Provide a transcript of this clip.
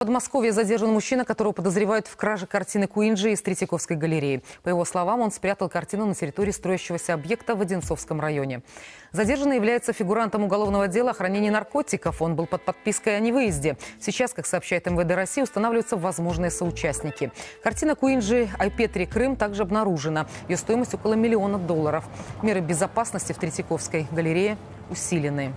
В Подмосковье задержан мужчина, которого подозревают в краже картины Куинджи из Третьяковской галереи. По его словам, он спрятал картину на территории строящегося объекта в Одинцовском районе. Задержанный является фигурантом уголовного дела о хранении наркотиков. Он был под подпиской о невыезде. Сейчас, как сообщает МВД России, устанавливаются возможные соучастники. Картина Куинджи «Айпетри Крым» также обнаружена. Ее стоимость около миллиона долларов. Меры безопасности в Третьяковской галерее усилены.